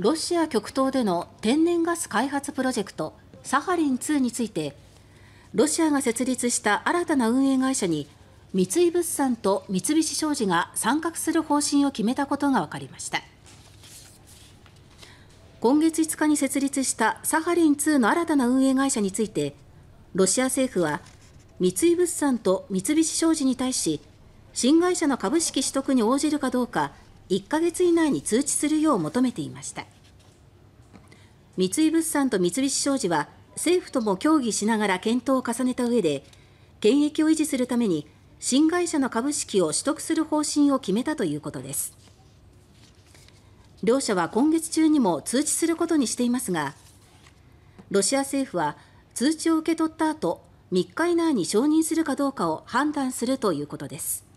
ロシア極東での天然ガス開発プロジェクトサハリン2についてロシアが設立した新たな運営会社に三井物産と三菱商事が参画する方針を決めたことが分かりました今月5日に設立したサハリン2の新たな運営会社についてロシア政府は三井物産と三菱商事に対し新会社の株式取得に応じるかどうか1ヶ月以内に通知するよう求めていました三井物産と三菱商事は政府とも協議しながら検討を重ねた上で権益を維持するために新会社の株式を取得する方針を決めたということです両社は今月中にも通知することにしていますがロシア政府は通知を受け取った後3日以内に承認するかどうかを判断するということです。